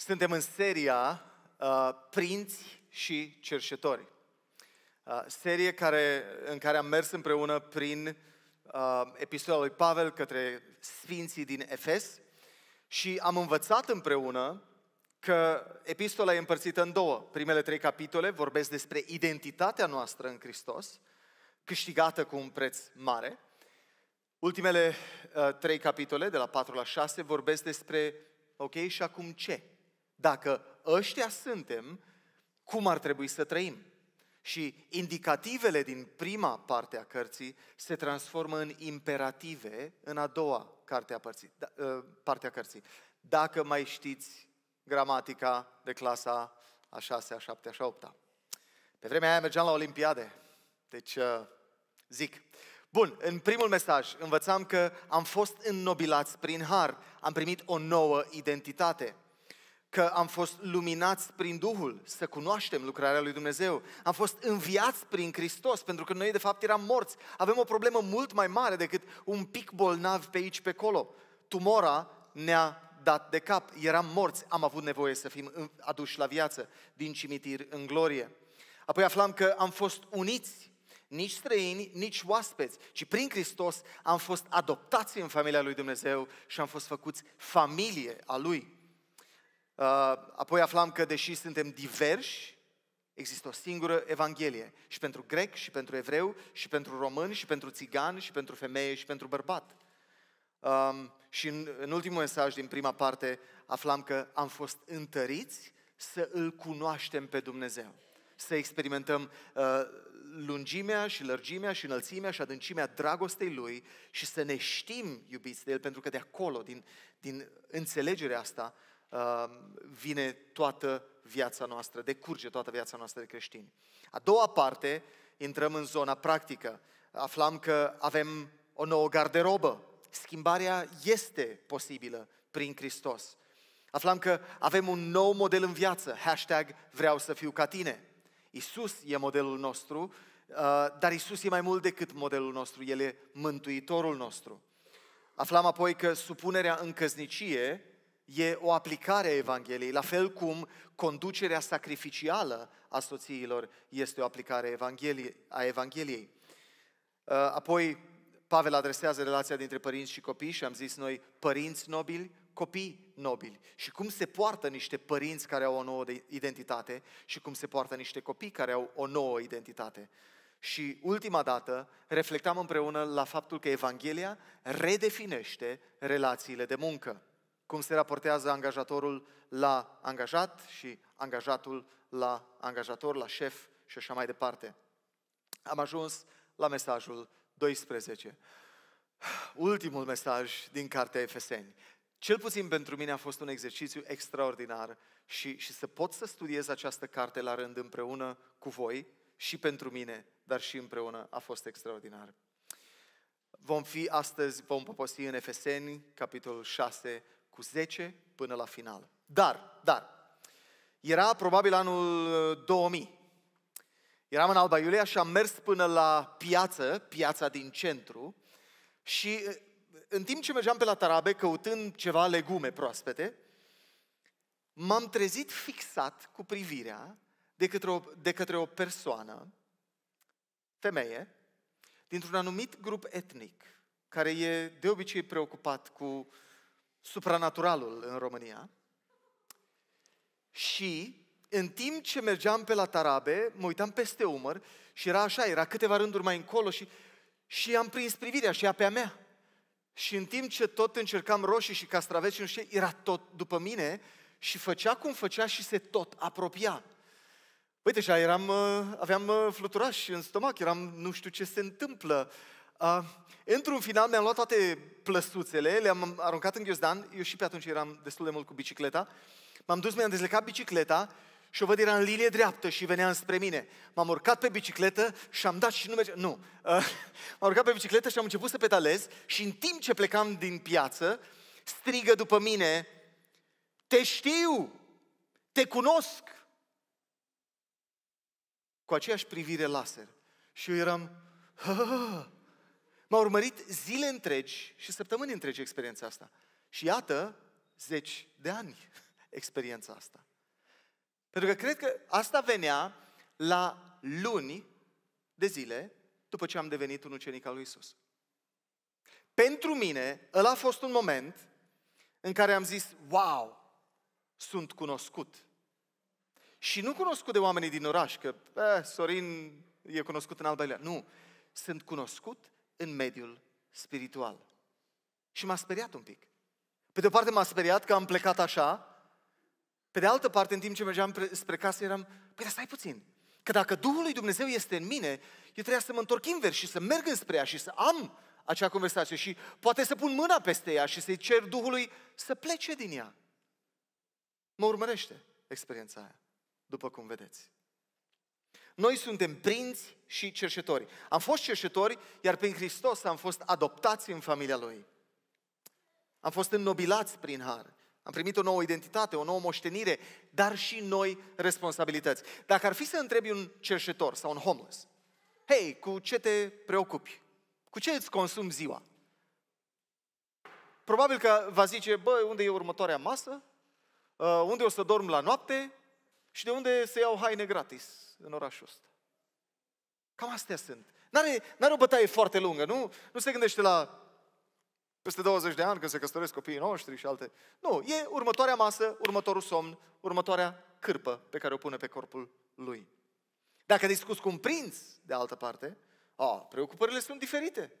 Suntem în seria uh, Prinți și Cerșetori. Uh, serie care, în care am mers împreună prin uh, epistola lui Pavel către Sfinții din Efes și am învățat împreună că epistola e împărțită în două. Primele trei capitole vorbesc despre identitatea noastră în Hristos, câștigată cu un preț mare. Ultimele uh, trei capitole, de la 4 la 6, vorbesc despre, ok, și acum ce? Dacă ăștia suntem, cum ar trebui să trăim? Și indicativele din prima parte a cărții se transformă în imperative în a doua carte a părții, da, ă, parte a cărții. Dacă mai știți gramatica de clasa a 6, a 7, a 8. Pe vremea aia mergeam la Olimpiade. Deci, ă, zic. Bun, în primul mesaj învățam că am fost înnobilați prin har, am primit o nouă identitate că am fost luminați prin Duhul, să cunoaștem lucrarea lui Dumnezeu. Am fost înviați prin Hristos, pentru că noi de fapt eram morți. Avem o problemă mult mai mare decât un pic bolnav pe aici, pe acolo. Tumora ne-a dat de cap, eram morți, am avut nevoie să fim aduși la viață din cimitir în glorie. Apoi aflam că am fost uniți, nici străini, nici oaspeți, ci prin Hristos am fost adoptați în familia lui Dumnezeu și am fost făcuți familie a Lui. Uh, apoi aflam că deși suntem diversi, există o singură Evanghelie și pentru grec, și pentru evreu, și pentru român, și pentru țigan, și pentru femeie, și pentru bărbat. Um, și în, în ultimul mesaj din prima parte aflam că am fost întăriți să îl cunoaștem pe Dumnezeu, să experimentăm uh, lungimea și lărgimea și înălțimea și adâncimea dragostei Lui și să ne știm iubiți de El, pentru că de acolo, din, din înțelegerea asta, Um, vine toată viața noastră, decurge toată viața noastră de creștini. A doua parte, intrăm în zona practică. Aflam că avem o nouă garderobă. Schimbarea este posibilă prin Hristos. Aflam că avem un nou model în viață. Hashtag vreau să fiu ca tine. Isus e modelul nostru, uh, dar Isus e mai mult decât modelul nostru, El e mântuitorul nostru. Aflam apoi că supunerea în căznicie e o aplicare a Evangheliei, la fel cum conducerea sacrificială a soțiilor este o aplicare a Evangheliei. Uh, apoi, Pavel adresează relația dintre părinți și copii și am zis noi părinți nobili, copii nobili. Și cum se poartă niște părinți care au o nouă identitate și cum se poartă niște copii care au o nouă identitate. Și ultima dată reflectam împreună la faptul că Evanghelia redefinește relațiile de muncă cum se raportează angajatorul la angajat și angajatul la angajator, la șef și așa mai departe. Am ajuns la mesajul 12. Ultimul mesaj din cartea Efeseni. Cel puțin pentru mine a fost un exercițiu extraordinar și, și să pot să studiez această carte la rând împreună cu voi și pentru mine, dar și împreună a fost extraordinar. Vom fi astăzi, vom poposi în Efeseni, capitolul 6, cu 10 până la final. Dar, dar, era probabil anul 2000. Uh, Eram în Alba Iulia și am mers până la piață, piața din centru, și uh, în timp ce mergeam pe la Tarabe căutând ceva legume proaspete, m-am trezit fixat cu privirea de către o, de către o persoană, femeie, dintr-un anumit grup etnic, care e de obicei preocupat cu uh, supranaturalul în România și în timp ce mergeam pe la Tarabe, mă uitam peste umăr și era așa, era câteva rânduri mai încolo și, și am prins privirea și ea pe a mea. Și în timp ce tot încercam roșii și castraveți și nu știu, era tot după mine și făcea cum făcea și se tot apropia. Uite, și eram, uh, aveam uh, fluturași în stomac, eram nu știu ce se întâmplă. Uh, într-un final mi-am luat toate plăsuțele, le-am aruncat în ghiozdan, eu și pe atunci eram destul de mult cu bicicleta, m-am dus, mi-am dezlecat bicicleta și o văd era în linie dreaptă și venea spre mine. M-am urcat pe bicicletă și am dat și nu merge... Nu. Uh, m-am urcat pe bicicletă și am început să pedalez și în timp ce plecam din piață, strigă după mine, te știu, te cunosc. Cu aceeași privire laser. Și eu eram, ha, ha, ha. M-a urmărit zile întregi și săptămâni întregi experiența asta. Și iată, zeci de ani experiența asta. Pentru că cred că asta venea la luni de zile după ce am devenit un ucenic al lui Isus. Pentru mine, ăla a fost un moment în care am zis, wow, sunt cunoscut. Și nu cunoscut de oamenii din oraș, că eh, Sorin e cunoscut în al doilea. Nu, sunt cunoscut în mediul spiritual. Și m-a speriat un pic. Pe de o parte m-a speriat că am plecat așa, pe de altă parte, în timp ce mergeam spre casă, eram, păi dar stai puțin, că dacă Duhul lui Dumnezeu este în mine, eu trebuie să mă întorc invers și să merg înspre ea și să am acea conversație și poate să pun mâna peste ea și să-i cer Duhului să plece din ea. Mă urmărește experiența aia, după cum vedeți. Noi suntem prinți și cerșetori. Am fost cerșetori, iar prin Hristos am fost adoptați în familia Lui. Am fost înnobilați prin har. Am primit o nouă identitate, o nouă moștenire, dar și noi responsabilități. Dacă ar fi să întrebi un cerșetor sau un homeless, hei, cu ce te preocupi? Cu ce îți consumi ziua? Probabil că va zice, bă, unde e următoarea masă? Uh, unde o să dorm la noapte? Și de unde să iau haine gratis? în orașul ăsta. Cam astea sunt. N-are, n-are o bătaie foarte lungă, nu? Nu se gândește la peste 20 de ani când se căsătoresc copiii noștri și alte. Nu, e următoarea masă, următorul somn, următoarea cârpă pe care o pune pe corpul lui. Dacă discuți cu un prinț, de altă parte, a, preocupările sunt diferite.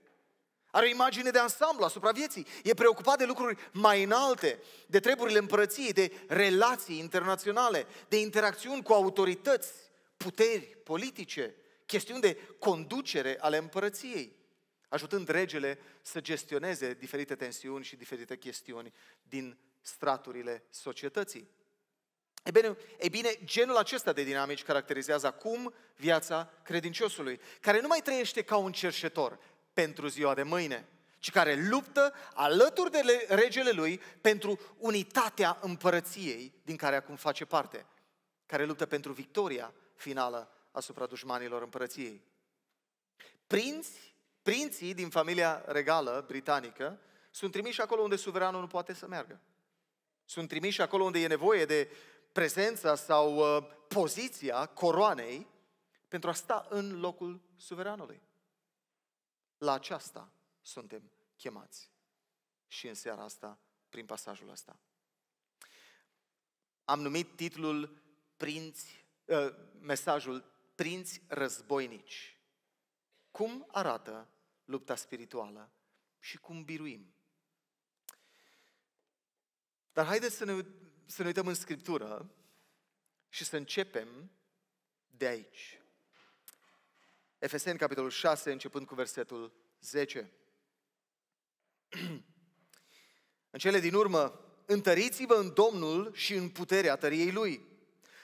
Are o imagine de ansamblu asupra vieții. E preocupat de lucruri mai înalte, de treburile împărăției, de relații internaționale, de interacțiuni cu autorități, puteri politice, chestiuni de conducere ale împărăției, ajutând regele să gestioneze diferite tensiuni și diferite chestiuni din straturile societății. E bine, e bine, genul acesta de dinamici caracterizează acum viața credinciosului, care nu mai trăiește ca un cerșetor pentru ziua de mâine, ci care luptă alături de regele lui pentru unitatea împărăției din care acum face parte, care luptă pentru victoria finală asupra dușmanilor împărăției. Prinți, prinții din familia regală britanică sunt trimiși acolo unde suveranul nu poate să meargă. Sunt trimiși acolo unde e nevoie de prezența sau uh, poziția coroanei pentru a sta în locul suveranului. La aceasta suntem chemați. Și în seara asta, prin pasajul ăsta. Am numit titlul Prinți Ă, mesajul Prinți războinici. Cum arată lupta spirituală și cum biruim? Dar haideți să ne, să ne uităm în Scriptură și să începem de aici. Efeseni, capitolul 6, începând cu versetul 10. în cele din urmă, întăriți-vă în Domnul și în puterea tăriei Lui.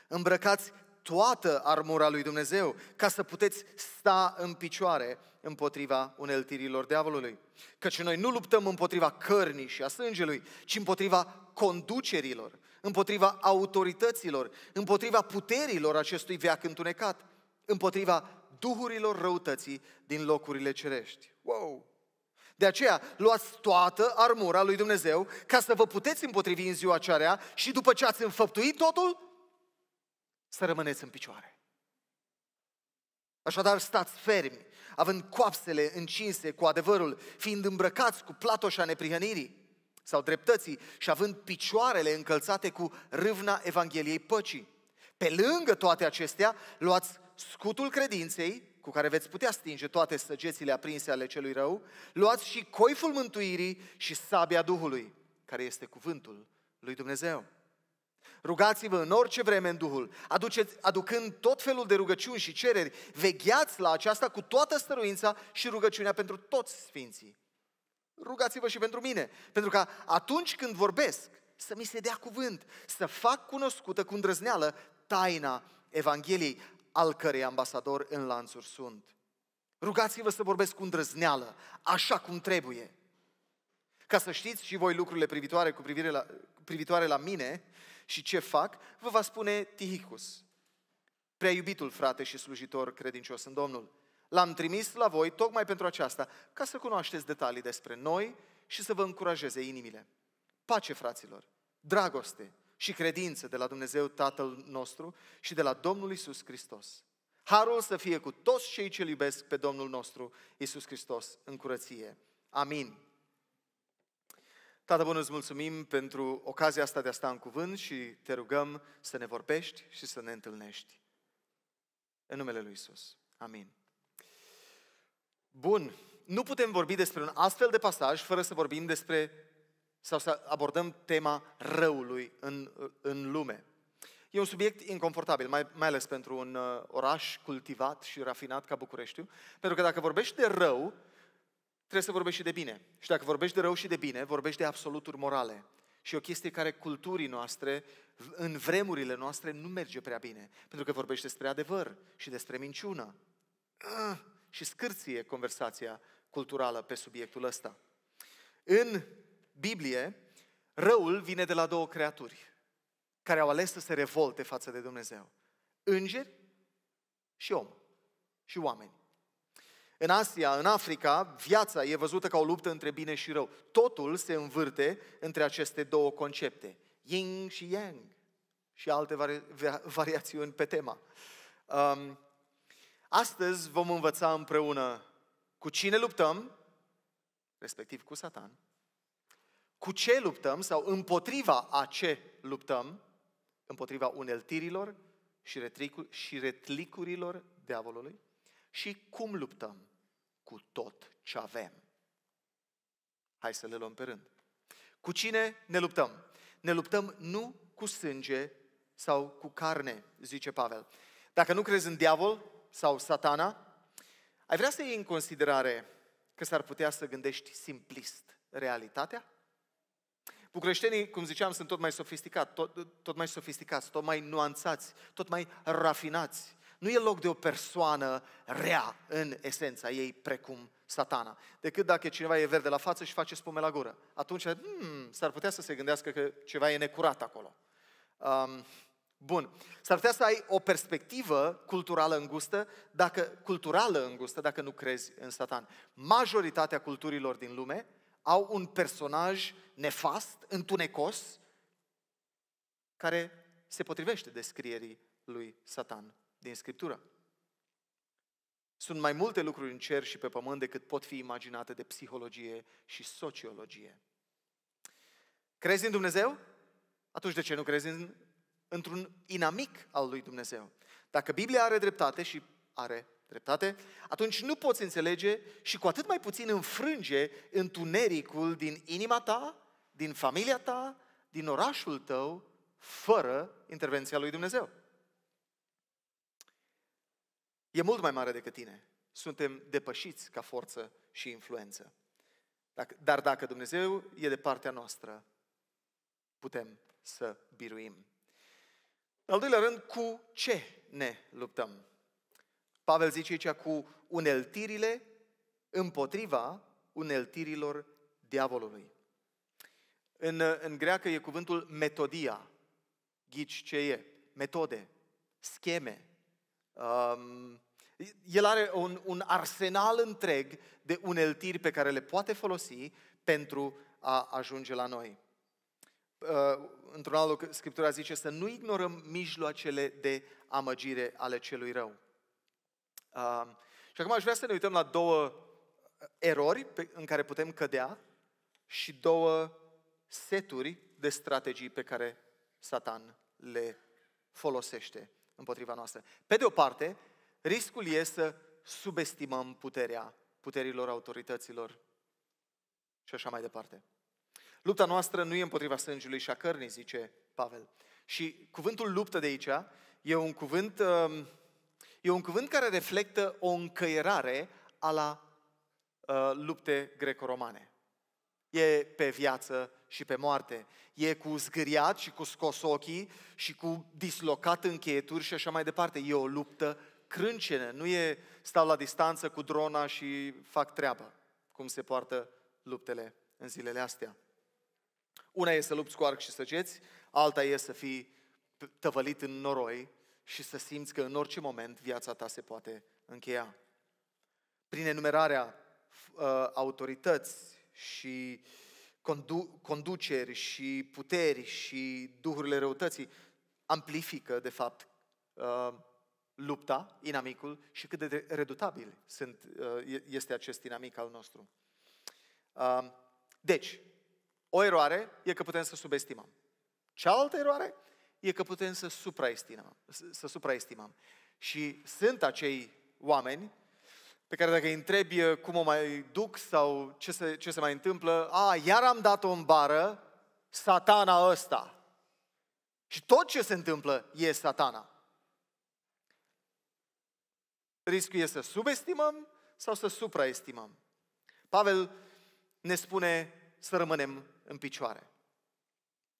Îmbrăcați toată armura lui Dumnezeu ca să puteți sta în picioare împotriva uneltirilor diavolului. Căci noi nu luptăm împotriva cărnii și a sângelui, ci împotriva conducerilor, împotriva autorităților, împotriva puterilor acestui veac întunecat, împotriva duhurilor răutății din locurile cerești. Wow! De aceea, luați toată armura lui Dumnezeu ca să vă puteți împotrivi în ziua cearea și după ce ați înfăptuit totul, să rămâneți în picioare. Așadar stați fermi, având coapsele încinse cu adevărul, fiind îmbrăcați cu platoșa neprihănirii sau dreptății și având picioarele încălțate cu râvna Evangheliei păcii. Pe lângă toate acestea, luați scutul credinței, cu care veți putea stinge toate săgețile aprinse ale celui rău, luați și coiful mântuirii și sabia Duhului, care este cuvântul lui Dumnezeu. Rugați-vă în orice vreme în Duhul, aduceți, aducând tot felul de rugăciuni și cereri, vegheați la aceasta cu toată stăruința și rugăciunea pentru toți sfinții. Rugați-vă și pentru mine, pentru că atunci când vorbesc, să mi se dea cuvânt, să fac cunoscută cu îndrăzneală taina Evangheliei, al cărei ambasador în lanțuri sunt. Rugați-vă să vorbesc cu îndrăzneală, așa cum trebuie. Ca să știți și voi lucrurile privitoare cu privire la, privitoare la mine, și ce fac, vă va spune Tihicus, prea iubitul frate și slujitor credincios în Domnul. L-am trimis la voi tocmai pentru aceasta, ca să cunoașteți detalii despre noi și să vă încurajeze inimile. Pace, fraților, dragoste și credință de la Dumnezeu Tatăl nostru și de la Domnul Isus Hristos. Harul să fie cu toți cei ce iubesc pe Domnul nostru, Isus Hristos, în curăție. Amin. Tată Bun, îți mulțumim pentru ocazia asta de a sta în cuvânt și te rugăm să ne vorbești și să ne întâlnești. În numele Lui Isus. Amin. Bun, nu putem vorbi despre un astfel de pasaj fără să vorbim despre sau să abordăm tema răului în, în lume. E un subiect inconfortabil, mai, mai ales pentru un uh, oraș cultivat și rafinat ca Bucureștiu, pentru că dacă vorbești de rău, trebuie să vorbești și de bine. Și dacă vorbești de rău și de bine, vorbești de absoluturi morale. Și o chestie care culturii noastre, în vremurile noastre, nu merge prea bine. Pentru că vorbești despre adevăr și despre minciună. Ah, și scârție conversația culturală pe subiectul ăsta. În Biblie, răul vine de la două creaturi care au ales să se revolte față de Dumnezeu. Îngeri și om. Și oameni. În Asia, în Africa, viața e văzută ca o luptă între bine și rău. Totul se învârte între aceste două concepte, yin și yang și alte vari- variațiuni pe tema. Um, astăzi vom învăța împreună cu cine luptăm, respectiv cu Satan, cu ce luptăm sau împotriva a ce luptăm, împotriva uneltirilor și, și retlicurilor diavolului și cum luptăm cu tot ce avem. Hai să le luăm pe rând. Cu cine ne luptăm? Ne luptăm nu cu sânge sau cu carne, zice Pavel. Dacă nu crezi în diavol sau satana, ai vrea să iei în considerare că s-ar putea să gândești simplist realitatea? Bucureștenii, cum ziceam, sunt tot mai sofisticați, tot, tot mai sofisticați, tot mai nuanțați, tot mai rafinați nu e loc de o persoană rea în esența ei, precum satana. Decât dacă cineva e verde la față și face spume la gură. Atunci hmm, s-ar putea să se gândească că ceva e necurat acolo. Um, Bun. S-ar putea să ai o perspectivă culturală îngustă, dacă, culturală îngustă, dacă nu crezi în Satan. Majoritatea culturilor din lume au un personaj nefast, întunecos, care se potrivește descrierii lui Satan din Scriptură. Sunt mai multe lucruri în cer și pe pământ decât pot fi imaginate de psihologie și sociologie. Crezi în Dumnezeu? Atunci de ce nu crezi în, într-un inamic al lui Dumnezeu? Dacă Biblia are dreptate și are dreptate, atunci nu poți înțelege și cu atât mai puțin înfrânge întunericul din inima ta, din familia ta, din orașul tău, fără intervenția lui Dumnezeu. E mult mai mare decât tine. Suntem depășiți ca forță și influență. Dar dacă Dumnezeu e de partea noastră, putem să biruim. În al doilea rând, cu ce ne luptăm? Pavel zice aici cu uneltirile împotriva uneltirilor diavolului. În, în greacă e cuvântul metodia. Ghici ce e? Metode, scheme, Um, el are un, un arsenal întreg de uneltiri pe care le poate folosi pentru a ajunge la noi. Uh, într-un alt loc, Scriptura zice să nu ignorăm mijloacele de amăgire ale celui rău. Uh, și acum aș vrea să ne uităm la două erori pe, în care putem cădea și două seturi de strategii pe care Satan le folosește împotriva noastră. Pe de o parte, riscul e să subestimăm puterea puterilor autorităților și așa mai departe. Lupta noastră nu e împotriva sângelui și a cărnii, zice Pavel. Și cuvântul luptă de aici e un cuvânt, um, e un cuvânt care reflectă o încăierare a la uh, lupte greco-romane. E pe viață și pe moarte. E cu zgâriat și cu scos ochii și cu dislocat încheieturi și așa mai departe. E o luptă crâncene. nu e stau la distanță cu drona și fac treabă, cum se poartă luptele în zilele astea. Una e să lupți cu arc și săgeți, alta e să fii tăvălit în noroi și să simți că în orice moment viața ta se poate încheia. Prin enumerarea uh, autorități și uh, condu- conduceri și puteri și duhurile răutății amplifică, de fapt, uh, lupta, inamicul și cât de redutabil sunt, uh, este acest inamic al nostru. Uh, deci, o eroare e că putem să subestimăm. Cealaltă eroare e că putem să supraestimăm. Să supraestimăm. Și sunt acei oameni pe care dacă îi întrebi uh, cum o mai duc sau ce se, ce se mai întâmplă, a, iar am dat-o în bară, satana ăsta. Și tot ce se întâmplă e satana. Riscul e să subestimăm sau să supraestimăm. Pavel ne spune să rămânem în picioare.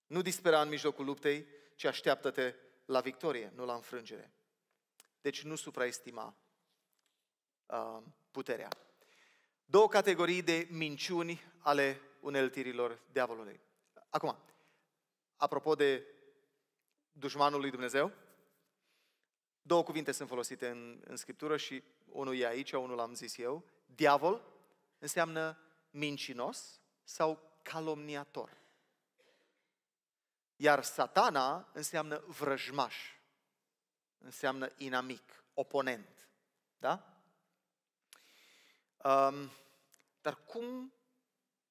Nu dispera în mijlocul luptei, ci așteaptă-te la victorie, nu la înfrângere. Deci nu supraestima Um, puterea. Două categorii de minciuni ale uneltirilor diavolului. Acum, apropo de dușmanul lui Dumnezeu, două cuvinte sunt folosite în, în Scriptură și unul e aici, unul l-am zis eu. Diavol înseamnă mincinos sau calomniator. Iar satana înseamnă vrăjmaș, înseamnă inamic, oponent. Da? Um, dar cum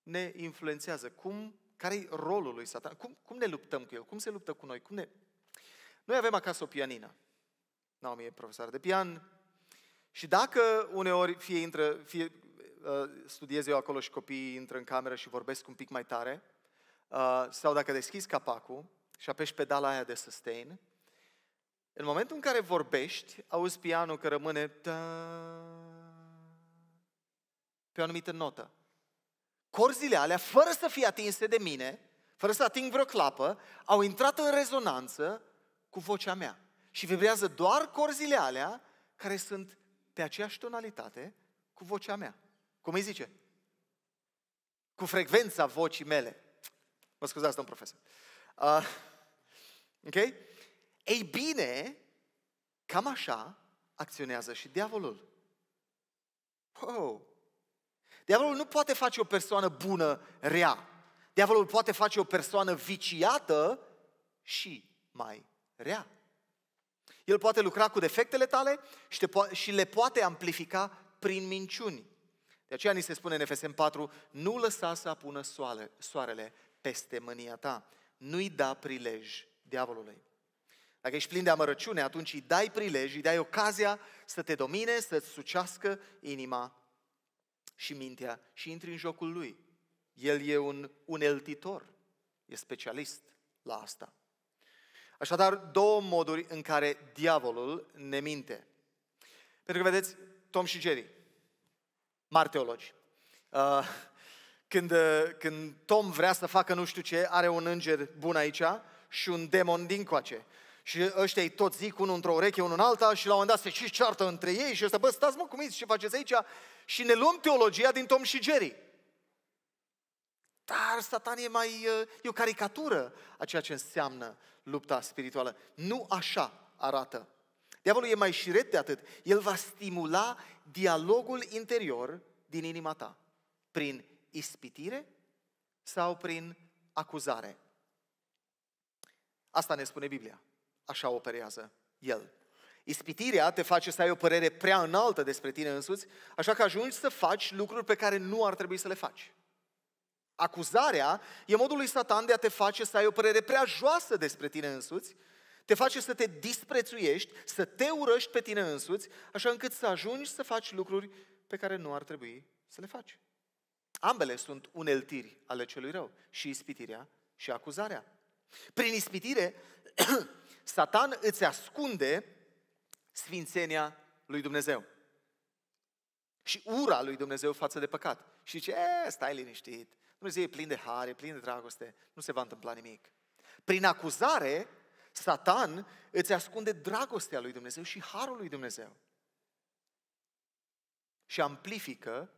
ne influențează? Cum, care e rolul lui satan? Cum, cum ne luptăm cu el? Cum se luptă cu noi? Cum ne... Noi avem acasă o pianină. Naomi e profesor de pian. Și dacă uneori fie intră, fie uh, studiez eu acolo și copiii intră în cameră și vorbesc un pic mai tare, uh, sau dacă deschizi capacul și apeși pedala aia de sustain, în momentul în care vorbești, auzi pianul că rămâne pe o anumită notă. Corzile alea, fără să fie atinse de mine, fără să ating vreo clapă, au intrat în rezonanță cu vocea mea. Și vibrează doar corzile alea care sunt pe aceeași tonalitate cu vocea mea. Cum îi zice? Cu frecvența vocii mele. Mă scuzați, domn profesor. Uh, ok? Ei bine, cam așa acționează și diavolul. Wow! Diavolul nu poate face o persoană bună rea. Diavolul poate face o persoană viciată și mai rea. El poate lucra cu defectele tale și, te po- și le poate amplifica prin minciuni. De aceea ni se spune în Efesem 4, nu lăsa să apună soare, soarele peste mânia ta. Nu-i da prilej diavolului. Dacă ești plin de amărăciune, atunci îi dai prilej, îi dai ocazia să te domine, să-ți sucească inima și mintea și intri în jocul lui. El e un uneltitor, e specialist la asta. Așadar, două moduri în care diavolul ne minte. Pentru că, vedeți, Tom și Jerry, mari teologi, uh, când, uh, când Tom vrea să facă nu știu ce, are un înger bun aici și un demon dincoace. Și ăștia tot zic unul într-o ureche, unul în alta și la un moment dat se și ceartă între ei și ăsta, bă, stați mă, cum e, ce faceți aici? Și ne luăm teologia din Tom și Jerry. Dar satan e mai, e o caricatură a ceea ce înseamnă lupta spirituală. Nu așa arată. Diavolul e mai șiret de atât. El va stimula dialogul interior din inima ta. Prin ispitire sau prin acuzare. Asta ne spune Biblia așa operează El. Ispitirea te face să ai o părere prea înaltă despre tine însuți, așa că ajungi să faci lucruri pe care nu ar trebui să le faci. Acuzarea e modul lui Satan de a te face să ai o părere prea joasă despre tine însuți, te face să te disprețuiești, să te urăști pe tine însuți, așa încât să ajungi să faci lucruri pe care nu ar trebui să le faci. Ambele sunt uneltiri ale celui rău, și ispitirea și acuzarea. Prin ispitire Satan îți ascunde sfințenia lui Dumnezeu. Și ura lui Dumnezeu față de păcat. Și zice, e, stai liniștit, Dumnezeu e plin de hare, plin de dragoste, nu se va întâmpla nimic. Prin acuzare, Satan îți ascunde dragostea lui Dumnezeu și harul lui Dumnezeu. Și amplifică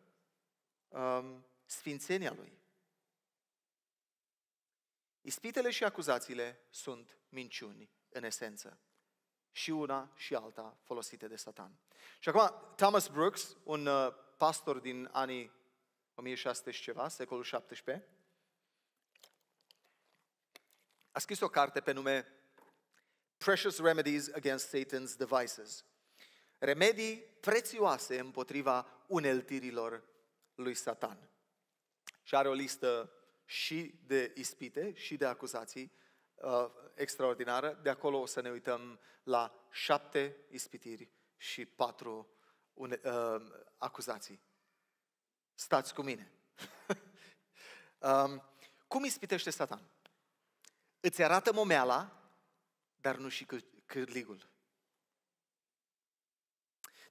um, sfințenia lui. Ispitele și acuzațiile sunt minciuni în esență. Și una și alta folosite de satan. Și acum Thomas Brooks, un uh, pastor din anii 1600 și ceva, secolul 17, a scris o carte pe nume Precious Remedies Against Satan's Devices. Remedii prețioase împotriva uneltirilor lui Satan. Și are o listă și de ispite și de acuzații uh, extraordinară. De acolo o să ne uităm la șapte ispitiri și patru une, uh, acuzații. Stați cu mine. um, cum ispitește Satan? Îți arată momeala, dar nu și cârligul.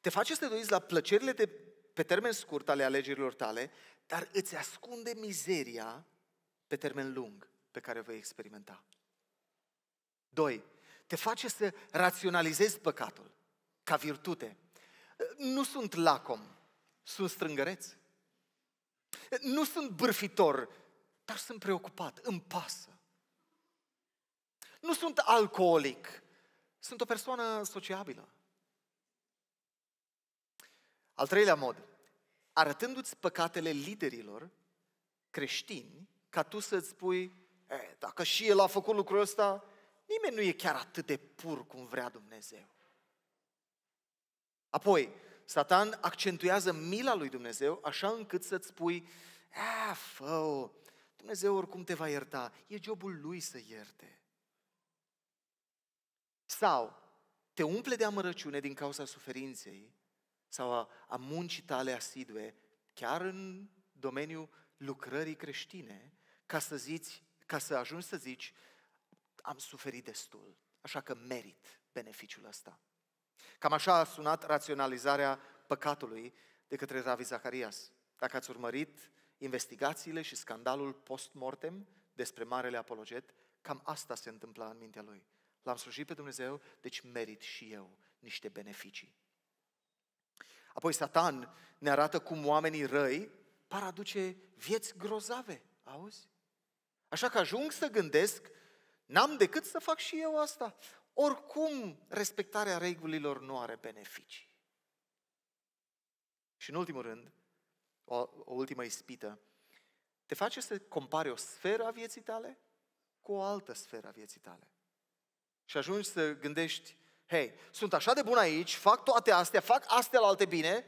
Te face să te duci la plăcerile de, pe termen scurt ale alegerilor tale, dar îți ascunde mizeria pe termen lung pe care o vei experimenta. Doi, te face să raționalizezi păcatul ca virtute. Nu sunt lacom, sunt strângăreț. Nu sunt bârfitor, dar sunt preocupat, îmi pasă. Nu sunt alcoolic, sunt o persoană sociabilă. Al treilea mod, arătându-ți păcatele liderilor creștini, ca tu să-ți spui, e, eh, dacă și el a făcut lucrul ăsta, Nimeni nu e chiar atât de pur cum vrea Dumnezeu. Apoi, Satan accentuează mila lui Dumnezeu așa încât să-ți spui, ah, fă Dumnezeu oricum te va ierta, e jobul lui să ierte. Sau te umple de amărăciune din cauza suferinței sau a, a muncii tale asidue, chiar în domeniul lucrării creștine, ca să, zici, ca să ajungi să zici, am suferit destul, așa că merit beneficiul ăsta. Cam așa a sunat raționalizarea păcatului de către Ravi Zacharias. Dacă ați urmărit investigațiile și scandalul post-mortem despre Marele Apologet, cam asta se întâmpla în mintea lui. L-am slujit pe Dumnezeu, deci merit și eu niște beneficii. Apoi Satan ne arată cum oamenii răi par aduce vieți grozave. Auzi? Așa că ajung să gândesc N-am decât să fac și eu asta. Oricum, respectarea regulilor nu are beneficii. Și în ultimul rând, o, o ultimă ispită, te face să compari o sferă a vieții tale cu o altă sferă a vieții tale. Și ajungi să gândești, hei, sunt așa de bun aici, fac toate astea, fac astea la alte bine,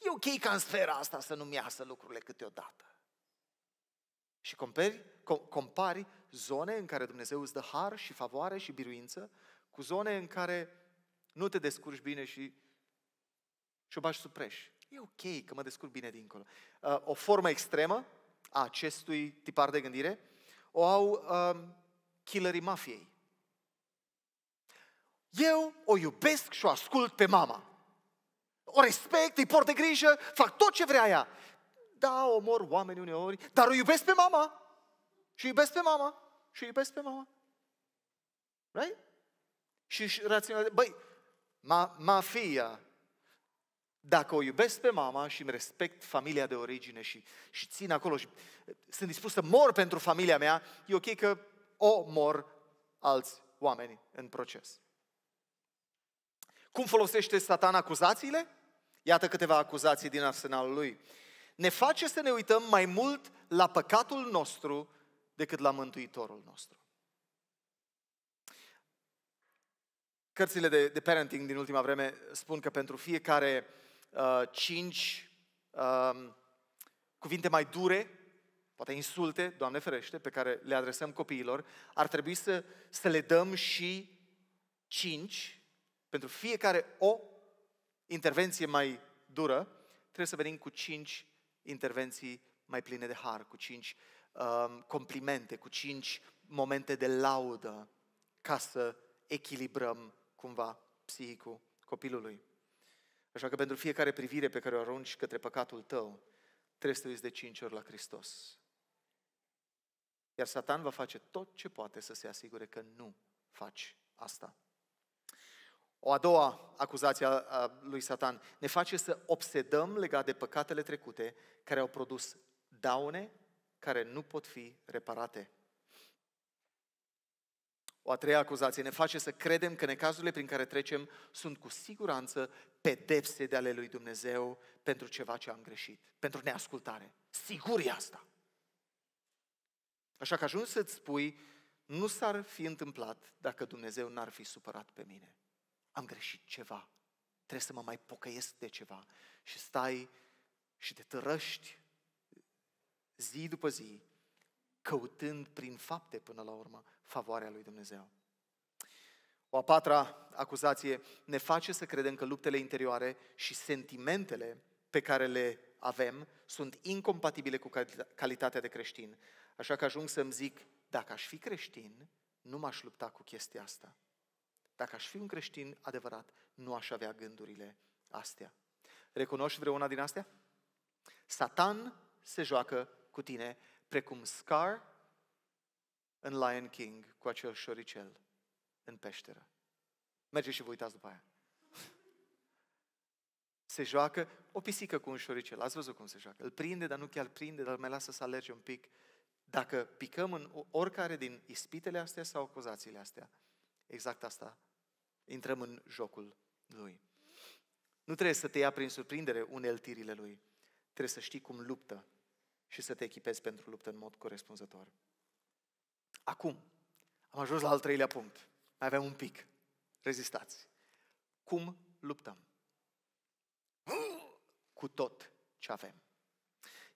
e ok ca în sfera asta să nu-mi iasă lucrurile câteodată. Și compari, com, compari zone în care Dumnezeu îți dă har și favoare și biruință, cu zone în care nu te descurci bine și și o bași sub preș. E ok că mă descurc bine dincolo. Uh, o formă extremă a acestui tipar de gândire o au uh, killerii mafiei. Eu o iubesc și o ascult pe mama. O respect, îi port de grijă, fac tot ce vrea ea. Da, omor oameni uneori, dar o iubesc pe mama. Și iubesc pe mama și iubesc pe mama. Right? Și rațional, băi, ma, mafia, dacă o iubesc pe mama și îmi respect familia de origine și, și țin acolo și sunt dispus să mor pentru familia mea, e ok că o mor alți oameni în proces. Cum folosește satan acuzațiile? Iată câteva acuzații din arsenalul lui. Ne face să ne uităm mai mult la păcatul nostru decât la Mântuitorul nostru. Cărțile de, de parenting din ultima vreme spun că pentru fiecare uh, cinci uh, cuvinte mai dure, poate insulte, Doamne ferește, pe care le adresăm copiilor, ar trebui să, să le dăm și cinci, pentru fiecare o intervenție mai dură, trebuie să venim cu cinci intervenții mai pline de har, cu cinci Um, complimente, cu cinci momente de laudă ca să echilibrăm cumva psihicul copilului. Așa că pentru fiecare privire pe care o arunci către păcatul tău, trebuie să te uiți de cinci ori la Hristos. Iar Satan va face tot ce poate să se asigure că nu faci asta. O a doua acuzație a lui Satan ne face să obsedăm legat de păcatele trecute care au produs daune care nu pot fi reparate. O a treia acuzație ne face să credem că necazurile prin care trecem sunt cu siguranță pedepse de ale lui Dumnezeu pentru ceva ce am greșit, pentru neascultare. Sigur e asta. Așa că ajungi să-ți spui, nu s-ar fi întâmplat dacă Dumnezeu n-ar fi supărat pe mine. Am greșit ceva, trebuie să mă mai pocăiesc de ceva. Și stai și te tărăști zi după zi, căutând prin fapte până la urmă favoarea lui Dumnezeu. O a patra acuzație ne face să credem că luptele interioare și sentimentele pe care le avem sunt incompatibile cu calitatea de creștin. Așa că ajung să-mi zic, dacă aș fi creștin, nu m-aș lupta cu chestia asta. Dacă aș fi un creștin adevărat, nu aș avea gândurile astea. Recunoști vreuna din astea? Satan se joacă cu tine, precum Scar în Lion King cu acel șoricel în peșteră. Mergeți și vă uitați după aia. Se joacă o pisică cu un șoricel. Ați văzut cum se joacă. Îl prinde, dar nu chiar prinde, dar mai lasă să alerge un pic. Dacă picăm în oricare din ispitele astea sau acuzațiile astea, exact asta, intrăm în jocul lui. Nu trebuie să te ia prin surprindere uneltirile lui. Trebuie să știi cum luptă și să te echipezi pentru luptă în mod corespunzător. Acum, am ajuns la al treilea punct. Mai avem un pic. Rezistați. Cum luptăm? Cu tot ce avem.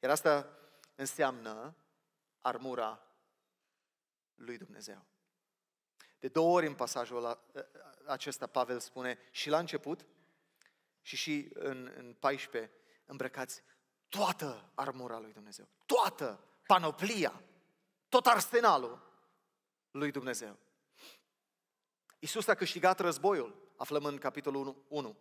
Iar asta înseamnă armura lui Dumnezeu. De două ori în pasajul ă, ă, acesta Pavel spune și la început și și în, în 14 îmbrăcați toată armura lui Dumnezeu, toată panoplia, tot arsenalul lui Dumnezeu. Iisus a câștigat războiul, aflăm în capitolul 1, 1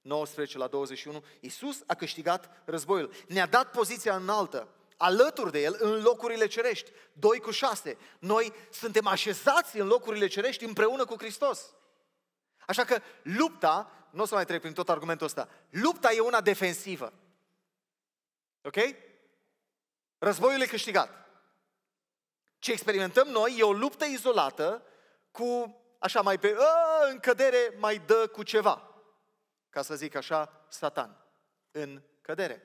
19 la 21, Iisus a câștigat războiul, ne-a dat poziția înaltă, alături de El, în locurile cerești, 2 cu 6. Noi suntem așezați în locurile cerești împreună cu Hristos. Așa că lupta, nu o să mai trec prin tot argumentul ăsta, lupta e una defensivă. Ok? Războiul e câștigat. Ce experimentăm noi e o luptă izolată cu, așa mai pe, în cădere mai dă cu ceva. Ca să zic așa, satan. În cădere.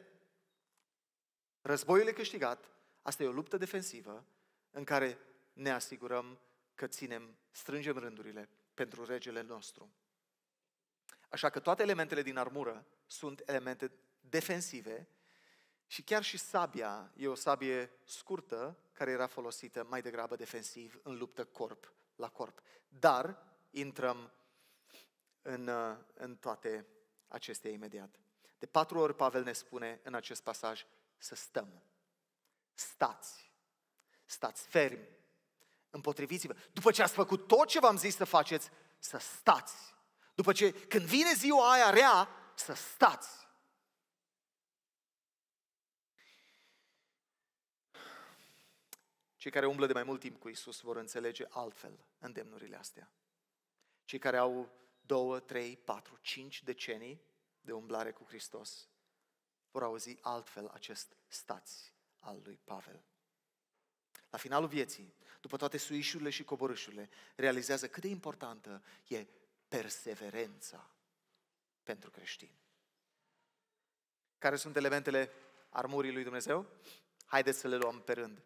Războiul e câștigat, asta e o luptă defensivă în care ne asigurăm că ținem, strângem rândurile pentru regele nostru. Așa că toate elementele din armură sunt elemente defensive și chiar și sabia e o sabie scurtă care era folosită mai degrabă defensiv în luptă corp la corp. Dar intrăm în, uh, în toate acestea imediat. De patru ori Pavel ne spune în acest pasaj să stăm. Stați. Stați fermi. Împotriviți-vă. După ce ați făcut tot ce v-am zis să faceți, să stați. După ce, când vine ziua aia rea, să stați. Cei care umblă de mai mult timp cu Isus vor înțelege altfel îndemnurile astea. Cei care au două, trei, patru, cinci decenii de umblare cu Hristos vor auzi altfel acest stați al lui Pavel. La finalul vieții, după toate suișurile și coborâșurile, realizează cât de importantă e perseverența pentru creștini. Care sunt elementele armurii lui Dumnezeu? Haideți să le luăm pe rând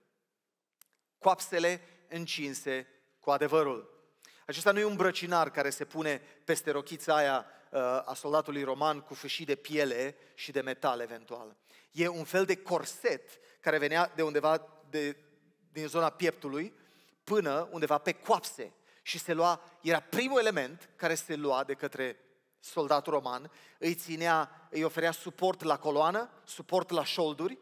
coapsele încinse cu adevărul. Acesta nu e un brăcinar care se pune peste rochița aia uh, a soldatului roman cu fâșii de piele și de metal eventual. E un fel de corset care venea de undeva de, din zona pieptului până undeva pe coapse și se lua, era primul element care se lua de către soldatul roman, îi ținea, îi oferea suport la coloană, suport la șolduri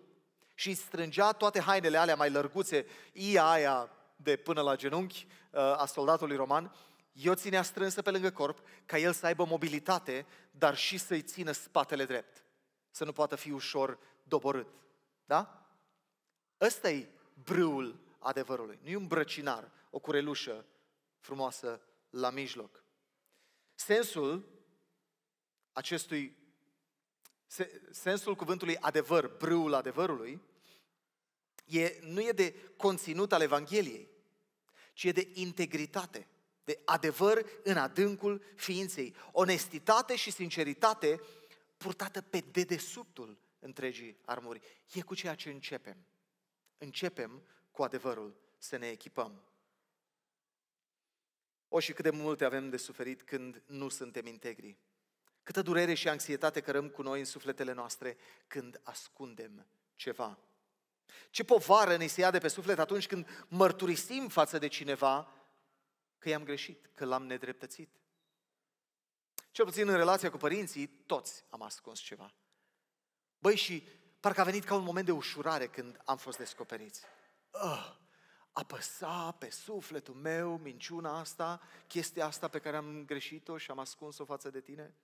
și strângea toate hainele alea mai lărguțe, ia aia de până la genunchi uh, a soldatului roman, eu ținea strânsă pe lângă corp ca el să aibă mobilitate, dar și să-i țină spatele drept, să nu poată fi ușor doborât. Da? ăsta e brâul adevărului. Nu e un brăcinar, o curelușă frumoasă la mijloc. Sensul acestui sensul cuvântului adevăr, brâul adevărului, e, nu e de conținut al Evangheliei, ci e de integritate, de adevăr în adâncul ființei, onestitate și sinceritate purtată pe dedesubtul întregii armuri. E cu ceea ce începem. Începem cu adevărul să ne echipăm. O, și cât de multe avem de suferit când nu suntem integri. Câtă durere și anxietate cărăm cu noi în sufletele noastre când ascundem ceva. Ce povară ne se ia de pe suflet atunci când mărturisim față de cineva că i-am greșit, că l-am nedreptățit. Cel puțin în relația cu părinții, toți am ascuns ceva. Băi, și parcă a venit ca un moment de ușurare când am fost descoperiți. Oh, apăsa pe sufletul meu minciuna asta, chestia asta pe care am greșit-o și am ascuns-o față de tine?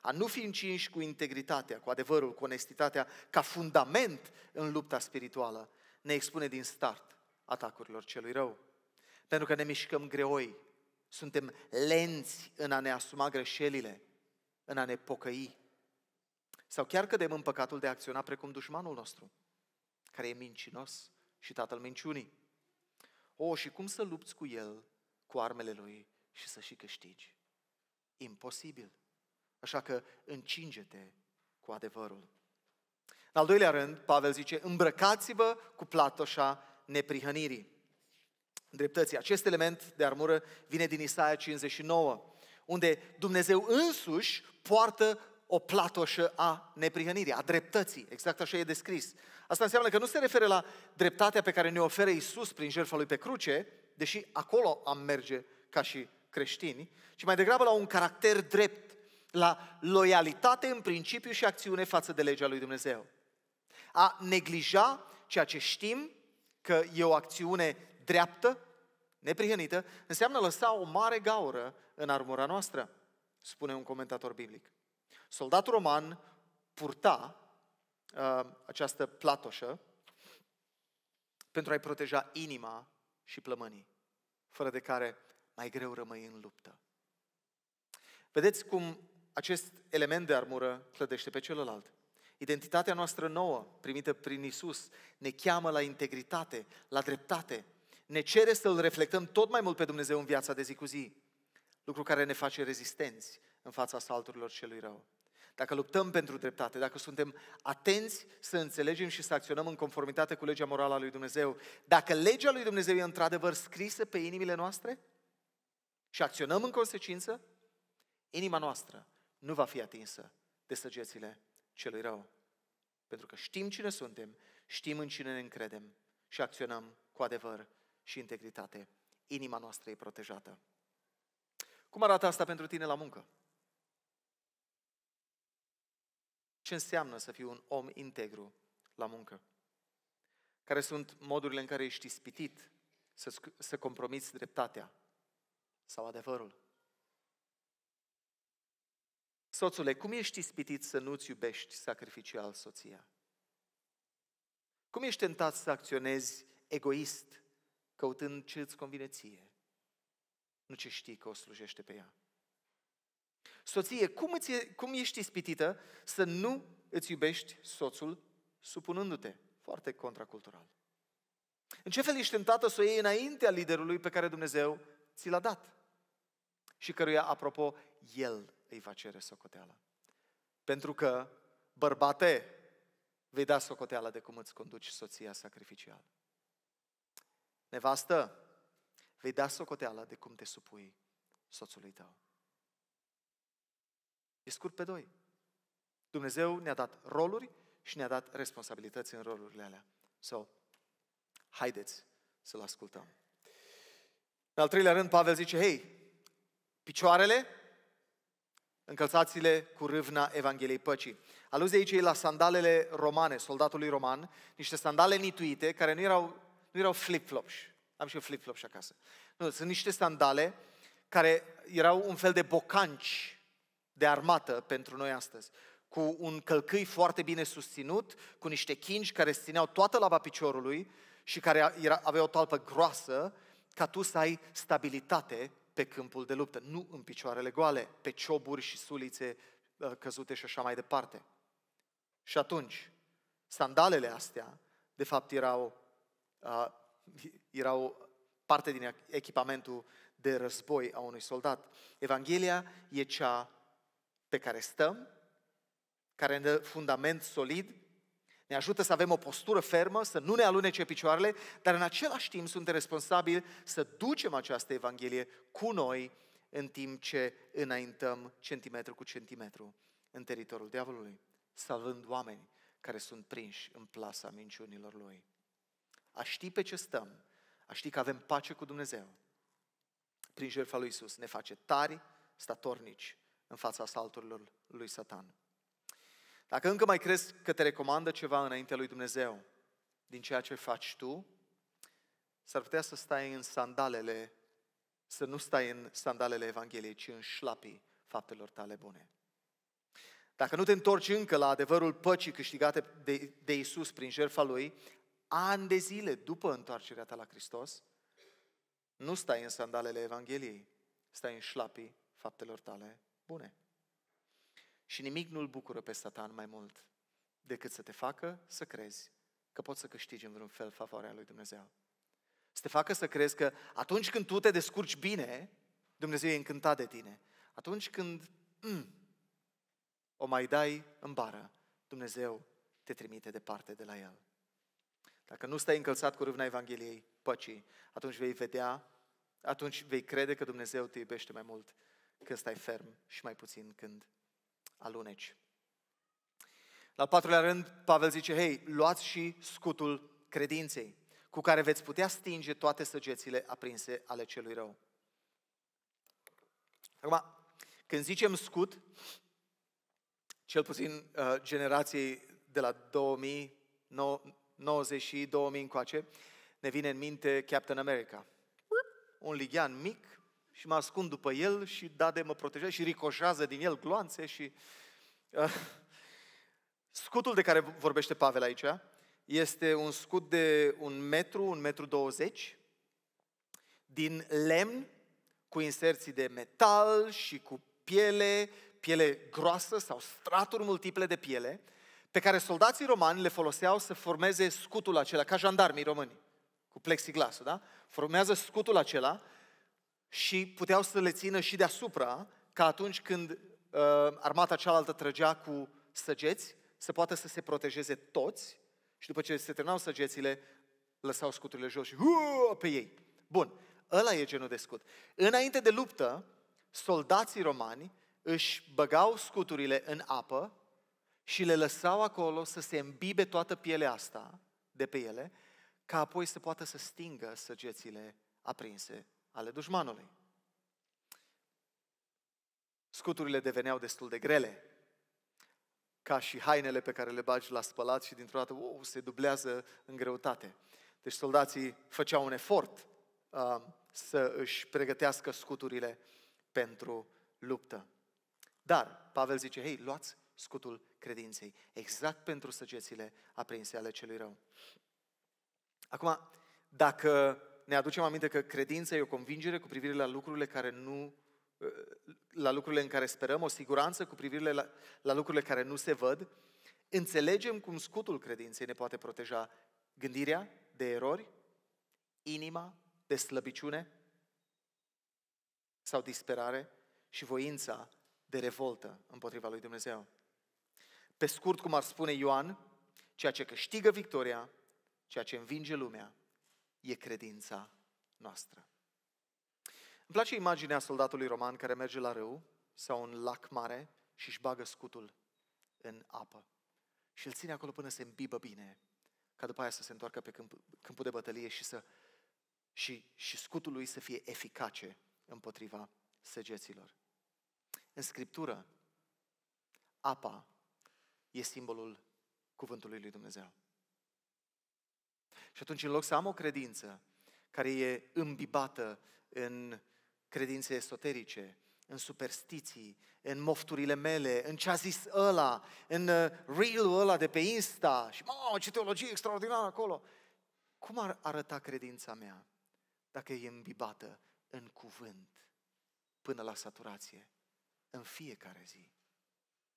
a nu fi încinși cu integritatea, cu adevărul, cu onestitatea, ca fundament în lupta spirituală, ne expune din start atacurilor celui rău. Pentru că ne mișcăm greoi, suntem lenți în a ne asuma greșelile, în a ne pocăi. Sau chiar cădem în păcatul de a acționa precum dușmanul nostru, care e mincinos și tatăl minciunii. O, și cum să lupți cu el, cu armele lui și să și câștigi? Imposibil. Așa că încinge-te cu adevărul. În al doilea rând, Pavel zice, îmbrăcați-vă cu platoșa neprihănirii. Dreptății. Acest element de armură vine din Isaia 59, unde Dumnezeu însuși poartă o platoșă a neprihănirii, a dreptății. Exact așa e descris. Asta înseamnă că nu se referă la dreptatea pe care ne oferă Isus prin jertfa lui pe cruce, deși acolo am merge ca și creștini, ci mai degrabă la un caracter drept la loialitate în principiu și acțiune față de legea lui Dumnezeu. A neglija ceea ce știm că e o acțiune dreaptă, neprihănită, înseamnă lăsa o mare gaură în armura noastră, spune un comentator biblic. Soldatul roman purta uh, această platoșă pentru a-i proteja inima și plămânii, fără de care mai greu rămâi în luptă. Vedeți cum acest element de armură clădește pe celălalt. Identitatea noastră nouă, primită prin Isus, ne cheamă la integritate, la dreptate, ne cere să-L reflectăm tot mai mult pe Dumnezeu în viața de zi cu zi, lucru care ne face rezistenți în fața salturilor celui rău. Dacă luptăm pentru dreptate, dacă suntem atenți să înțelegem și să acționăm în conformitate cu legea morală a lui Dumnezeu, dacă legea lui Dumnezeu e într-adevăr scrisă pe inimile noastre și acționăm în consecință, inima noastră nu va fi atinsă de săgețile celui rău. Pentru că știm cine suntem, știm în cine ne încredem și acționăm cu adevăr și integritate. Inima noastră e protejată. Cum arată asta pentru tine la muncă? Ce înseamnă să fii un om integru la muncă? Care sunt modurile în care ești ispitit să, să compromiți dreptatea sau adevărul? Soțule, cum ești ispitit să nu-ți iubești sacrificial soția? Cum ești tentat să acționezi egoist, căutând ce îți convine ție, nu ce știi că o slujește pe ea? Soție, cum, îți, e, cum ești ispitită să nu îți iubești soțul supunându-te? Foarte contracultural. În ce fel ești tentată să o iei înaintea liderului pe care Dumnezeu ți l-a dat? Și căruia, apropo, El îi va cere socoteala. Pentru că, bărbate, vei da socoteala de cum îți conduci soția sacrificială. Nevastă, vei da socoteala de cum te supui soțului tău. E scurt pe doi. Dumnezeu ne-a dat roluri și ne-a dat responsabilități în rolurile alea. So, haideți să-L ascultăm. În al treilea rând, Pavel zice, hei, picioarele încălțați-le cu râvna Evangheliei Păcii. Aluzie aici e la sandalele romane, soldatului roman, niște sandale nituite care nu erau, nu erau flip-flops. Am și eu flip-flops acasă. Nu, sunt niște sandale care erau un fel de bocanci de armată pentru noi astăzi cu un călcâi foarte bine susținut, cu niște chingi care țineau toată lava piciorului și care era, avea o talpă groasă, ca tu să ai stabilitate pe câmpul de luptă, nu în picioarele goale, pe cioburi și sulițe uh, căzute și așa mai departe. Și atunci, sandalele astea, de fapt, erau, uh, erau parte din echipamentul de război a unui soldat. Evanghelia e cea pe care stăm, care ne dă fundament solid ne ajută să avem o postură fermă, să nu ne alunece picioarele, dar în același timp suntem responsabili să ducem această Evanghelie cu noi în timp ce înaintăm centimetru cu centimetru în teritoriul diavolului, salvând oameni care sunt prinși în plasa minciunilor lui. A ști pe ce stăm, a ști că avem pace cu Dumnezeu, prin jertfa lui Isus, ne face tari, statornici în fața asalturilor lui Satan. Dacă încă mai crezi că te recomandă ceva înaintea lui Dumnezeu din ceea ce faci tu, s-ar putea să stai în sandalele, să nu stai în sandalele Evangheliei, ci în șlapii faptelor tale bune. Dacă nu te întorci încă la adevărul păcii câștigate de, de Isus prin jertfa Lui, ani de zile după întoarcerea ta la Hristos, nu stai în sandalele Evangheliei, stai în șlapii faptelor tale bune. Și nimic nu-l bucură pe Satan mai mult decât să te facă să crezi că poți să câștigi în vreun fel favoarea lui Dumnezeu. Să te facă să crezi că atunci când tu te descurci bine, Dumnezeu e încântat de tine. Atunci când mm, o mai dai în bară, Dumnezeu te trimite departe de la El. Dacă nu stai încălțat cu râvna Evangheliei păcii, atunci vei vedea, atunci vei crede că Dumnezeu te iubește mai mult când stai ferm și mai puțin când aluneci. La al patrulea rând, Pavel zice, hei, luați și scutul credinței, cu care veți putea stinge toate săgețile aprinse ale celui rău. Acum, când zicem scut, cel puțin uh, generației de la 2000, 90 și 2000 încoace, ne vine în minte Captain America. Un ligian mic și mă ascund după el și Dade mă protejează și ricoșează din el gloanțe și... Uh, scutul de care vorbește Pavel aici este un scut de un metru, un metru 20, din lemn, cu inserții de metal și cu piele, piele groasă sau straturi multiple de piele, pe care soldații romani le foloseau să formeze scutul acela, ca jandarmii români, cu plexiglasul, da? Formează scutul acela și puteau să le țină și deasupra, ca atunci când uh, armata cealaltă trăgea cu săgeți, să poată să se protejeze toți și după ce se terminau săgețile, lăsau scuturile jos și uh, pe ei. Bun, ăla e genul de scut. Înainte de luptă, soldații romani își băgau scuturile în apă și le lăsau acolo să se îmbibe toată pielea asta de pe ele, ca apoi să poată să stingă săgețile aprinse ale dușmanului. Scuturile deveneau destul de grele, ca și hainele pe care le bagi la spălat și dintr-o dată wow, se dublează în greutate. Deci soldații făceau un efort uh, să își pregătească scuturile pentru luptă. Dar Pavel zice, hei, luați scutul credinței, exact pentru săgețile aprinse ale celui rău. Acum, dacă ne aducem aminte că credința e o convingere cu privire la lucrurile care nu ă, la lucrurile în care sperăm, o siguranță cu privire la, la lucrurile care nu se văd, înțelegem cum scutul credinței ne poate proteja gândirea de erori, inima de slăbiciune sau disperare și voința de revoltă împotriva lui Dumnezeu. Pe scurt, cum ar spune Ioan, ceea ce câștigă victoria, ceea ce învinge lumea, e credința noastră. Îmi place imaginea soldatului roman care merge la râu sau un lac mare și își bagă scutul în apă. Și îl ține acolo până se îmbibă bine, ca după aia să se întoarcă pe câmp, câmpul de bătălie și, să, și, și scutul lui să fie eficace împotriva segeților. În Scriptură, apa e simbolul cuvântului lui Dumnezeu. Și atunci, în loc să am o credință care e îmbibată în credințe esoterice, în superstiții, în mofturile mele, în ce a zis ăla, în uh, reel-ul ăla de pe Insta și, mă, ce teologie extraordinară acolo. Cum ar arăta credința mea dacă e îmbibată în cuvânt până la saturație, în fiecare zi,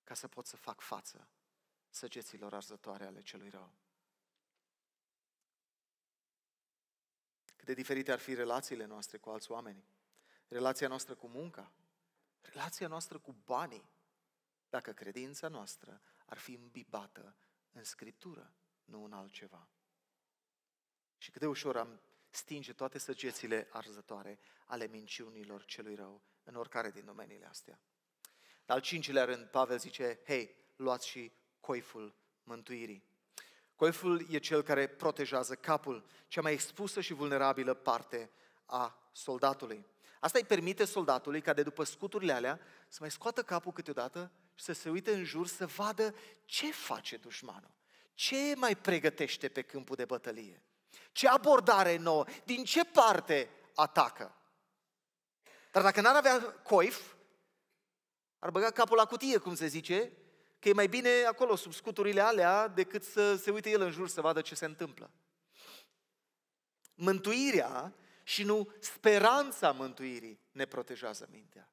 ca să pot să fac față săgeților arzătoare ale celui rău? de diferite ar fi relațiile noastre cu alți oameni, relația noastră cu munca, relația noastră cu banii, dacă credința noastră ar fi îmbibată în Scriptură, nu în altceva. Și cât de ușor am stinge toate săgețile arzătoare ale minciunilor celui rău în oricare din domeniile astea. În al cincilea rând, Pavel zice, hei, luați și coiful mântuirii. Coiful e cel care protejează capul, cea mai expusă și vulnerabilă parte a soldatului. Asta îi permite soldatului ca de după scuturile alea să mai scoată capul câteodată și să se uite în jur să vadă ce face dușmanul, ce mai pregătește pe câmpul de bătălie, ce abordare nouă, din ce parte atacă. Dar dacă n-ar avea coif, ar băga capul la cutie, cum se zice, că e mai bine acolo, sub scuturile alea, decât să se uite el în jur să vadă ce se întâmplă. Mântuirea și nu speranța mântuirii ne protejează mintea.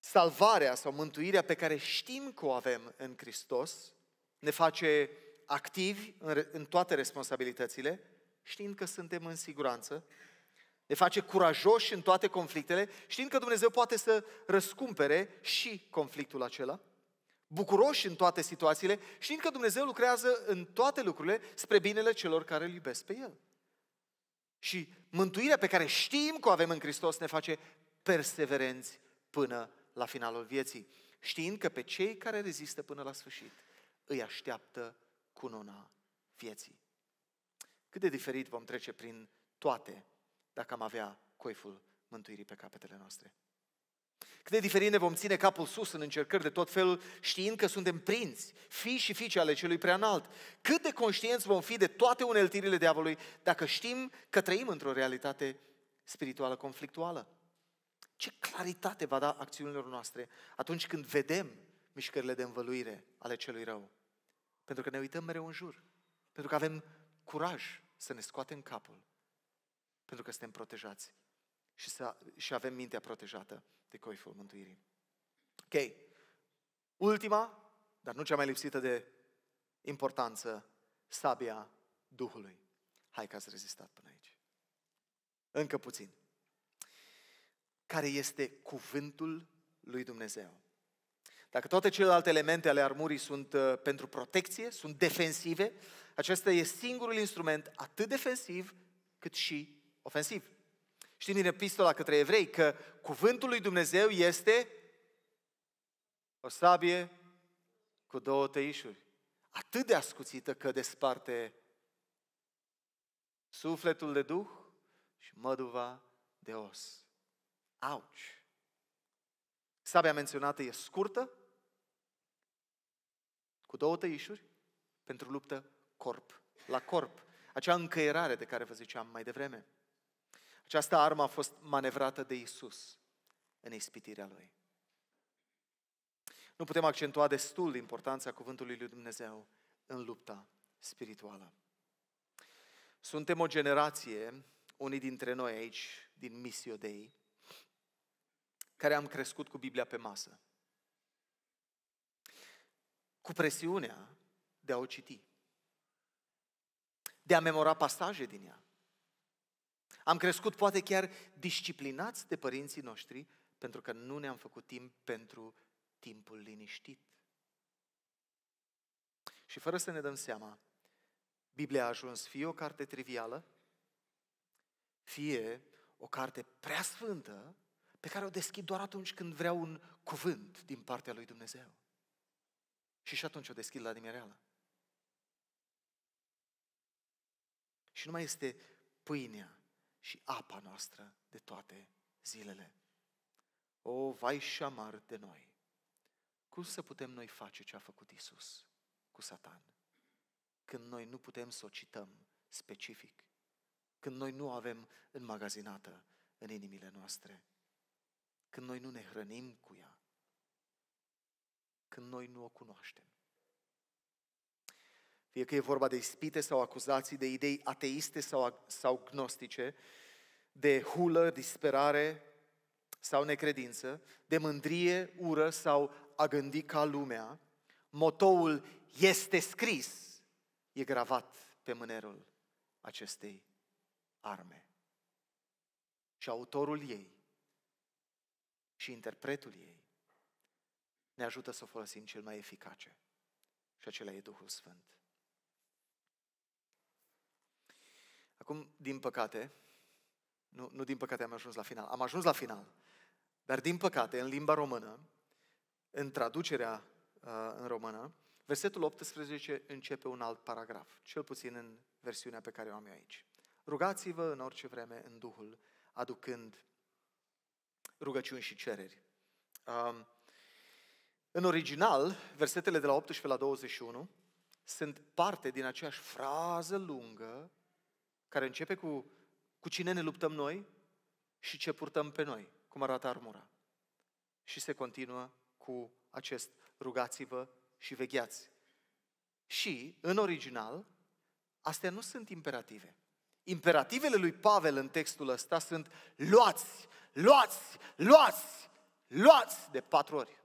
Salvarea sau mântuirea pe care știm că o avem în Hristos ne face activi în, toate responsabilitățile, știind că suntem în siguranță ne face curajoși în toate conflictele, știind că Dumnezeu poate să răscumpere și conflictul acela, bucuroși în toate situațiile, știind că Dumnezeu lucrează în toate lucrurile spre binele celor care îl iubesc pe El. Și mântuirea pe care știm că o avem în Hristos ne face perseverenți până la finalul vieții, știind că pe cei care rezistă până la sfârșit îi așteaptă cununa vieții. Cât de diferit vom trece prin toate dacă am avea coiful mântuirii pe capetele noastre. Cât de diferit ne vom ține capul sus în încercări de tot felul, știind că suntem prinți, Fi și fiice ale celui preanalt. Cât de conștienți vom fi de toate uneltirile diavolului dacă știm că trăim într-o realitate spirituală conflictuală. Ce claritate va da acțiunilor noastre atunci când vedem mișcările de învăluire ale celui rău. Pentru că ne uităm mereu în jur. Pentru că avem curaj să ne scoatem capul pentru că suntem protejați și, să, și avem mintea protejată de coiful mântuirii. Ok. Ultima, dar nu cea mai lipsită de importanță, sabia Duhului. Hai că ați rezistat până aici. Încă puțin. Care este cuvântul lui Dumnezeu? Dacă toate celelalte elemente ale armurii sunt uh, pentru protecție, sunt defensive, acesta e singurul instrument atât defensiv cât și ofensiv. știm din epistola către evrei că cuvântul lui Dumnezeu este o sabie cu două tăișuri. Atât de ascuțită că desparte sufletul de duh și măduva de os. Auci! Sabia menționată e scurtă, cu două tăișuri, pentru luptă corp la corp. Acea încăierare de care vă ziceam mai devreme. Această armă a fost manevrată de Isus în ispitirea Lui. Nu putem accentua destul importanța cuvântului lui Dumnezeu în lupta spirituală. Suntem o generație, unii dintre noi aici, din Misio Dei, care am crescut cu Biblia pe masă. Cu presiunea de a o citi. De a memora pasaje din ea. Am crescut poate chiar disciplinați de părinții noștri pentru că nu ne-am făcut timp pentru timpul liniștit. Și fără să ne dăm seama, Biblia a ajuns fie o carte trivială, fie o carte prea sfântă pe care o deschid doar atunci când vreau un cuvânt din partea lui Dumnezeu. Și și atunci o deschid la dimineața. Și nu mai este pâinea și apa noastră de toate zilele. O, vai și amar de noi! Cum să putem noi face ce a făcut Isus cu Satan? Când noi nu putem să o cităm specific, când noi nu avem înmagazinată în inimile noastre, când noi nu ne hrănim cu ea, când noi nu o cunoaștem fie că e vorba de ispite sau acuzații, de idei ateiste sau, sau gnostice, de hulă, disperare sau necredință, de mândrie, ură sau a gândi ca lumea, motoul este scris, e gravat pe mânerul acestei arme. Și autorul ei și interpretul ei ne ajută să o folosim cel mai eficace. Și acela e Duhul Sfânt. Acum, din păcate, nu, nu din păcate am ajuns la final, am ajuns la final, dar din păcate, în limba română, în traducerea uh, în română, versetul 18 începe un alt paragraf, cel puțin în versiunea pe care o am eu aici. Rugați-vă în orice vreme în Duhul, aducând rugăciuni și cereri. Uh, în original, versetele de la 18 la 21 sunt parte din aceeași frază lungă care începe cu cu cine ne luptăm noi și ce purtăm pe noi, cum arată armura. Și se continuă cu acest rugați-vă și vegheați. Și, în original, astea nu sunt imperative. Imperativele lui Pavel în textul ăsta sunt luați, luați, luați, luați de patru ori.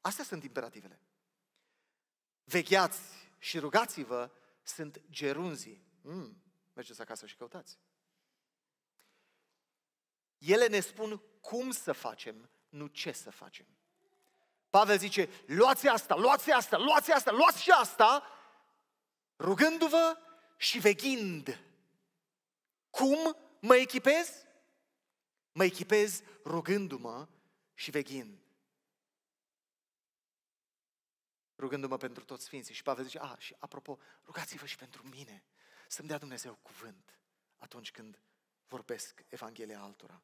Astea sunt imperativele. Vegheați și rugați-vă sunt gerunzii mm, mergeți acasă și căutați. Ele ne spun cum să facem, nu ce să facem. Pavel zice, luați asta, luați asta, luați asta, luați și asta, rugându-vă și veghind. Cum mă echipez? Mă echipez rugându-mă și veghind. Rugându-mă pentru toți sfinții. Și Pavel zice, a, și apropo, rugați-vă și pentru mine. Să-mi dea Dumnezeu cuvânt atunci când vorbesc Evanghelia altora.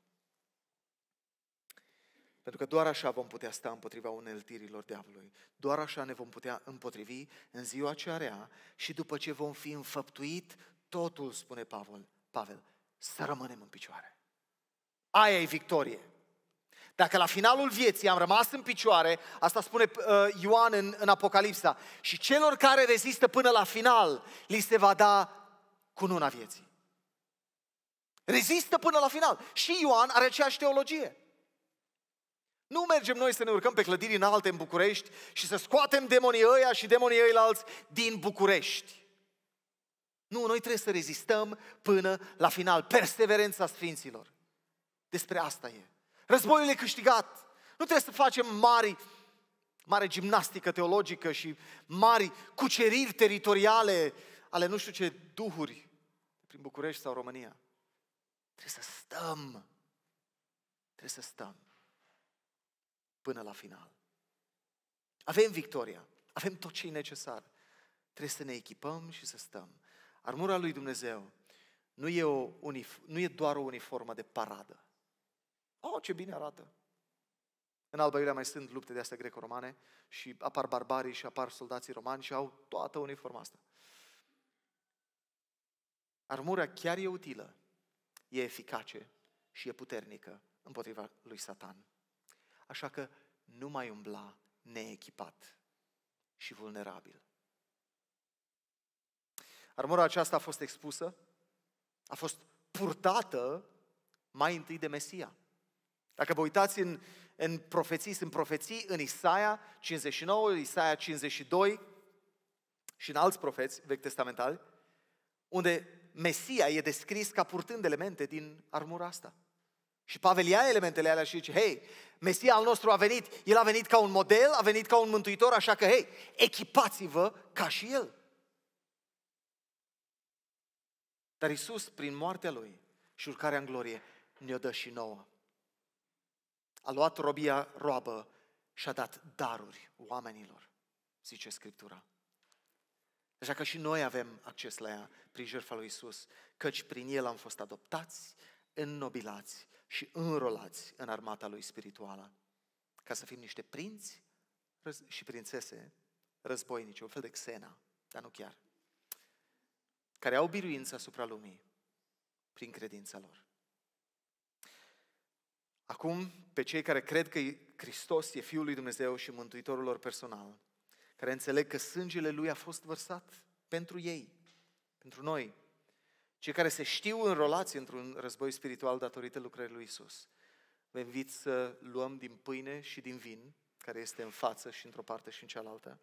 Pentru că doar așa vom putea sta împotriva uneltirilor diavolului. Doar așa ne vom putea împotrivi în ziua ce are. și după ce vom fi înfăptuit totul, spune Pavel, Pavel să rămânem în picioare. Aia e victorie. Dacă la finalul vieții am rămas în picioare, asta spune uh, Ioan în, în Apocalipsa, și celor care rezistă până la final, li se va da cununa vieții. Rezistă până la final. Și Ioan are aceeași teologie. Nu mergem noi să ne urcăm pe clădiri înalte în București și să scoatem demonii ăia și demonii alți din București. Nu, noi trebuie să rezistăm până la final. Perseverența sfinților. Despre asta e. Războiul e câștigat. Nu trebuie să facem mari, mare gimnastică teologică și mari cuceriri teritoriale ale nu știu ce duhuri prin București sau România. Trebuie să stăm. Trebuie să stăm până la final. Avem victoria. Avem tot ce e necesar. Trebuie să ne echipăm și să stăm. Armura lui Dumnezeu nu e, o unif- nu e doar o uniformă de paradă. Oh, ce bine arată! În Alba Iulia mai sunt lupte de astea greco-romane și apar barbarii și apar soldații romani și au toată uniforma asta. Armura chiar e utilă, e eficace și e puternică împotriva lui Satan. Așa că nu mai umbla neechipat și vulnerabil. Armura aceasta a fost expusă, a fost purtată mai întâi de Mesia. Dacă vă uitați în, în profeții, sunt profeții în Isaia 59, Isaia 52 și în alți profeți vechi testamentali, unde Mesia e descris ca purtând elemente din armura asta. Și Pavel ia elementele alea și zice, hei, Mesia al nostru a venit, el a venit ca un model, a venit ca un mântuitor, așa că, hei, echipați-vă ca și el. Dar Isus, prin moartea lui și urcarea în glorie, ne-o dă și nouă. A luat robia roabă și a dat daruri oamenilor, zice Scriptura. Așa că și noi avem acces la ea prin jertfa lui Isus, căci prin el am fost adoptați, înnobilați și înrolați în armata lui spirituală, ca să fim niște prinți și prințese războinici, un fel de Xena, dar nu chiar, care au biruință asupra lumii prin credința lor. Acum, pe cei care cred că Hristos e Fiul lui Dumnezeu și Mântuitorul lor personal, care înțeleg că sângele Lui a fost vărsat pentru ei, pentru noi, cei care se știu înrolați într-un război spiritual datorită lucrării lui Isus. Vă invit să luăm din pâine și din vin, care este în față și într-o parte și în cealaltă,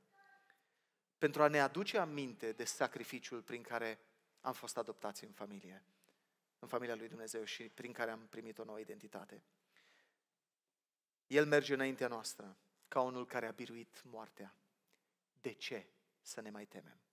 pentru a ne aduce aminte de sacrificiul prin care am fost adoptați în familie, în familia lui Dumnezeu și prin care am primit o nouă identitate. El merge înaintea noastră ca unul care a biruit moartea de ce să ne mai temem?